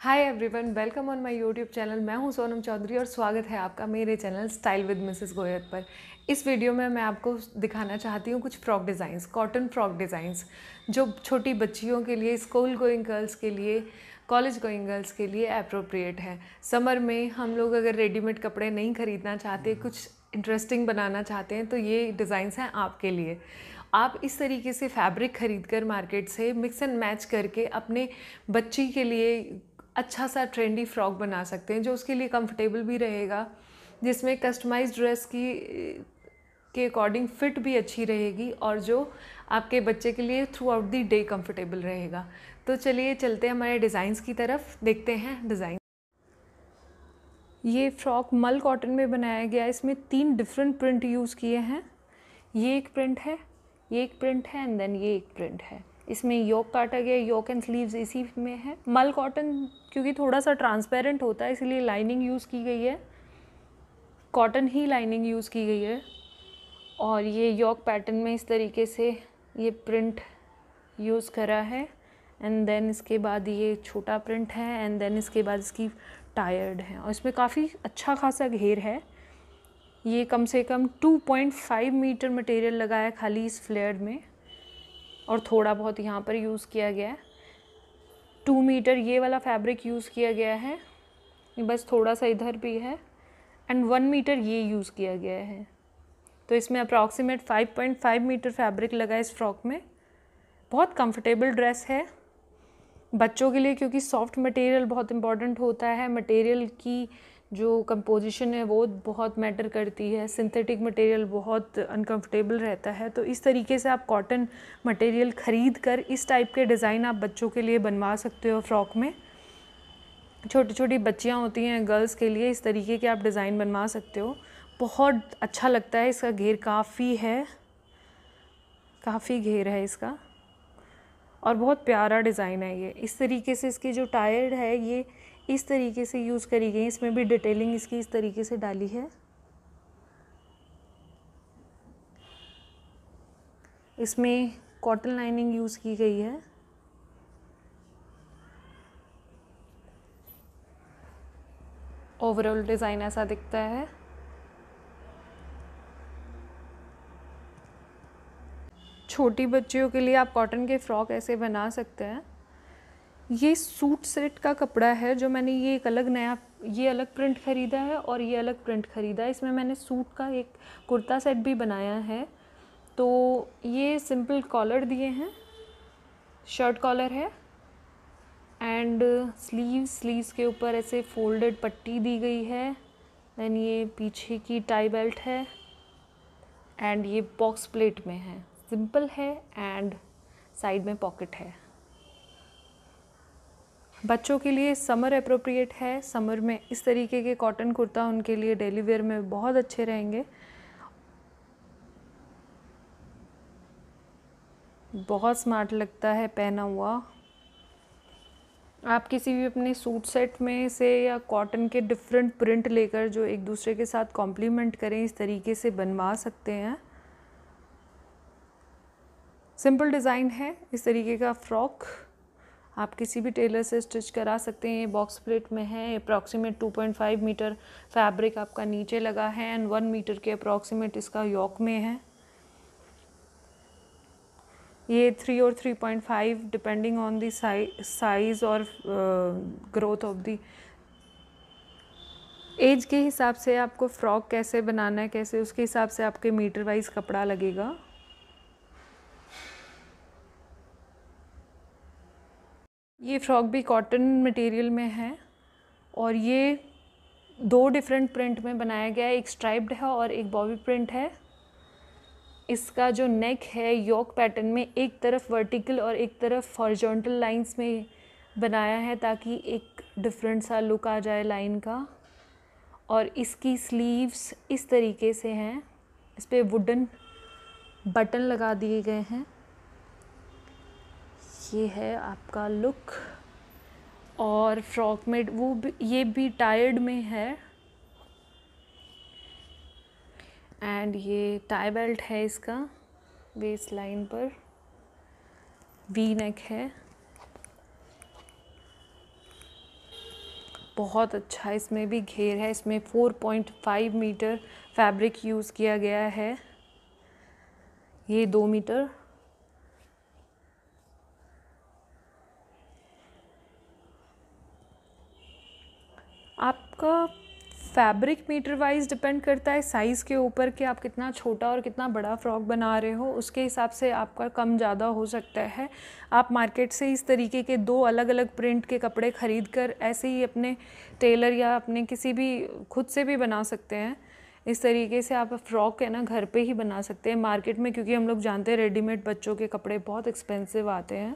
Hi everyone welcome on my YouTube channel मैं हूं सोनम चौधरी और स्वागत है आपका मेरे channel style with Mrs Goyat पर इस वीडियो में मैं आपको दिखाना चाहती हूं कुछ frock designs cotton frock designs जो छोटी बच्चियों के लिए स्कूल गोइंग गर्ल्स के लिए कॉलेज गोइंग गर्ल्स के लिए अप्रोप्रिएट है समर में हम लोग अगर रेडीमेड कपड़े नहीं खरीदना चाहते hmm. कुछ इंटरेस्टिंग बनाना चाहते हैं तो ये डिज़ाइंस हैं आपके लिए आप इस तरीके से फैब्रिक खरीद कर मार्केट से मिक्स एंड मैच करके अपने बच्ची के लिए अच्छा सा ट्रेंडी फ्रॉक बना सकते हैं जो उसके लिए कंफर्टेबल भी रहेगा जिसमें कस्टमाइज ड्रेस की के अकॉर्डिंग फिट भी अच्छी रहेगी और जो आपके बच्चे के लिए throughout the day comfortable रहेगा तो चलिए चलते हैं हमारे डिज़ाइंस की तरफ देखते हैं डिज़ाइन ये फ्रॉक मल कॉटन में बनाया गया है इसमें तीन डिफरेंट प्रिंट यूज़ किए हैं ये एक प्रिंट है ये एक प्रिंट है एंड देन ये एक प्रिंट है इसमें योक काटा गया योक एंड स्लीव्स इसी में है मल कॉटन क्योंकि थोड़ा सा ट्रांसपेरेंट होता है इसलिए लाइनिंग यूज़ की गई है कॉटन ही लाइनिंग यूज़ की गई है और ये योक पैटर्न में इस तरीके से ये प्रिंट यूज़ करा है एंड देन इसके बाद ये छोटा प्रिंट है एंड देन इसके बाद इसकी टायर्ड है और इसमें काफ़ी अच्छा खासा घेर है ये कम से कम 2.5 मीटर मटेरियल लगा है खाली इस फ्लेयर में और थोड़ा बहुत यहाँ पर यूज़ किया गया है टू मीटर ये वाला फैब्रिक यूज़ किया गया है बस थोड़ा सा इधर भी है एंड वन मीटर ये यूज़ किया गया है तो इसमें approximate five point five meter fabric लगा इस फ्रॉक में बहुत कंफर्टेबल ड्रेस है बच्चों के लिए क्योंकि सॉफ्ट मटेरियल बहुत इम्पॉर्टेंट होता है मटेरियल की जो कंपोजिशन है वो बहुत मैटर करती है सिंथेटिक मटेरियल बहुत अनकंफर्टेबल रहता है तो इस तरीके से आप कॉटन मटेरियल ख़रीद कर इस टाइप के डिज़ाइन आप बच्चों के लिए बनवा सकते हो फ्रॉक में छोटी छोटी बच्चियाँ होती हैं गर्ल्स के लिए इस तरीके के आप डिज़ाइन बनवा सकते हो बहुत अच्छा लगता है इसका घेर काफ़ी है काफ़ी घेर है इसका और बहुत प्यारा डिज़ाइन है ये इस तरीके से इसकी जो टायर है ये इस तरीके से यूज़ करी गई इसमें भी डिटेलिंग इसकी इस तरीके से डाली है इसमें कॉटन लाइनिंग यूज़ की गई है ओवरऑल डिज़ाइन ऐसा दिखता है छोटी बच्चियों के लिए आप कॉटन के फ्रॉक ऐसे बना सकते हैं ये सूट सेट का कपड़ा है जो मैंने ये एक अलग नया ये अलग प्रिंट ख़रीदा है और ये अलग प्रिंट ख़रीदा है इसमें मैंने सूट का एक कुर्ता सेट भी बनाया है तो ये सिंपल कॉलर दिए हैं शर्ट कॉलर है एंड स्लीव स्लीव्स के ऊपर ऐसे फोल्डेड पट्टी दी गई है देन ये पीछे की टाई बेल्ट है एंड ये बॉक्स प्लेट में है सिंपल है एंड साइड में पॉकेट है बच्चों के लिए समर अप्रोप्रिएट है समर में इस तरीके के कॉटन कुर्ता उनके लिए डेली वेयर में बहुत अच्छे रहेंगे बहुत स्मार्ट लगता है पहना हुआ आप किसी भी अपने सूट सेट में से या कॉटन के डिफरेंट प्रिंट लेकर जो एक दूसरे के साथ कॉम्प्लीमेंट करें इस तरीके से बनवा सकते हैं सिंपल डिज़ाइन है इस तरीके का फ्रॉक आप किसी भी टेलर से स्टिच करा सकते हैं ये बॉक्स प्लेट में है अप्रॉक्सीमेट 2.5 मीटर फैब्रिक आपका नीचे लगा है एंड वन मीटर के अप्रॉक्सीमेट इसका यॉक में है ये थ्री और three point five depending on the size और ग्रोथ ऑफ दी एज के हिसाब से आपको फ़्रॉक कैसे बनाना है कैसे उसके हिसाब से आपके मीटर वाइज कपड़ा लगेगा फ्रॉक भी कॉटन मटेरियल में है और ये दो डिफरेंट प्रिंट में बनाया गया है एक स्ट्राइप्ड है और एक बॉबी प्रिंट है इसका जो नेक है योक पैटर्न में एक तरफ वर्टिकल और एक तरफ हॉरिजॉन्टल लाइंस में बनाया है ताकि एक डिफरेंट सा लुक आ जाए लाइन का और इसकी स्लीव्स इस तरीके से हैं इस पर वुडन बटन लगा दिए गए हैं ये है आपका लुक और फ्रॉक में वो भी, ये भी टायर्ड में है एंड ये टाई बेल्ट है इसका बेस लाइन पर वी नेक है बहुत अच्छा इसमें भी घेर है इसमें 4.5 मीटर फैब्रिक यूज़ किया गया है ये दो मीटर आपका फैब्रिक मीटर वाइज डिपेंड करता है साइज़ के ऊपर कि आप कितना छोटा और कितना बड़ा फ्रॉक बना रहे हो उसके हिसाब से आपका कम ज़्यादा हो सकता है आप मार्केट से इस तरीके के दो अलग अलग प्रिंट के कपड़े ख़रीद कर ऐसे ही अपने टेलर या अपने किसी भी खुद से भी बना सकते हैं इस तरीके से आप फ्रॉक है ना घर पे ही बना सकते हैं मार्केट में क्योंकि हम लोग जानते हैं रेडीमेड बच्चों के कपड़े बहुत एक्सपेंसिव आते हैं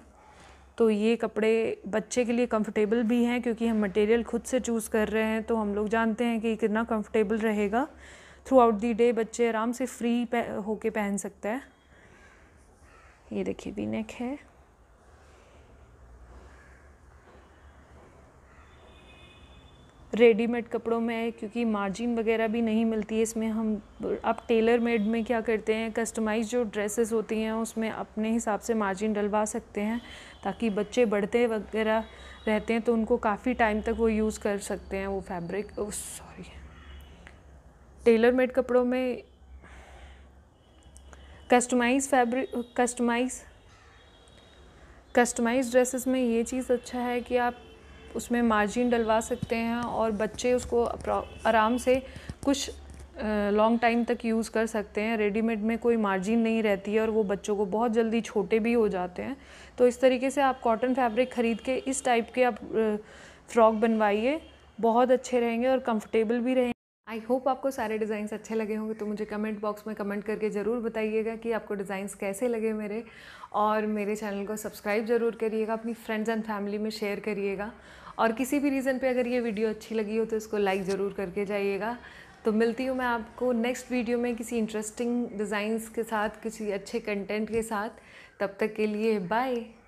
तो ये कपड़े बच्चे के लिए कंफर्टेबल भी हैं क्योंकि हम मटेरियल खुद से चूज़ कर रहे हैं तो हम लोग जानते हैं कि कितना कंफर्टेबल रहेगा थ्रू आउट दी डे बच्चे आराम से फ्री होके पहन सकते हैं ये देखिए वी नेक है रेडीमेड कपड़ों में क्योंकि मार्जिन वगैरह भी नहीं मिलती है इसमें हम आप टेलर मेड में क्या करते हैं कस्टमाइज जो ड्रेसेस होती हैं उसमें अपने हिसाब से मार्जिन डलवा सकते हैं ताकि बच्चे बढ़ते वगैरह रहते हैं तो उनको काफ़ी टाइम तक वो यूज़ कर सकते हैं वो फैब्रिक सॉरी टेलर मेड कपड़ों में customise fabric customise customise dresses में ये चीज़ अच्छा है कि आप उसमें मार्जिन डलवा सकते हैं और बच्चे उसको आराम से कुछ लॉन्ग टाइम तक यूज़ कर सकते हैं रेडीमेड में कोई मार्जिन नहीं रहती है और वो बच्चों को बहुत जल्दी छोटे भी हो जाते हैं तो इस तरीके से आप कॉटन फैब्रिक ख़रीद के इस टाइप के आप फ्रॉक बनवाइए बहुत अच्छे रहेंगे और कंफर्टेबल भी रहेंगे आई होप आपको सारे डिज़ाइंस अच्छे लगे होंगे तो मुझे कमेंट बॉक्स में कमेंट करके ज़रूर बताइएगा कि आपको डिज़ाइंस कैसे लगे मेरे और मेरे चैनल को सब्सक्राइब ज़रूर करिएगा अपनी फ्रेंड्स एंड फैमिली में शेयर करिएगा और किसी भी रीज़न पे अगर ये वीडियो अच्छी लगी हो तो इसको लाइक ज़रूर करके जाइएगा तो मिलती हूँ मैं आपको नेक्स्ट वीडियो में किसी इंटरेस्टिंग डिज़ाइंस के साथ किसी अच्छे कंटेंट के साथ तब तक के लिए बाय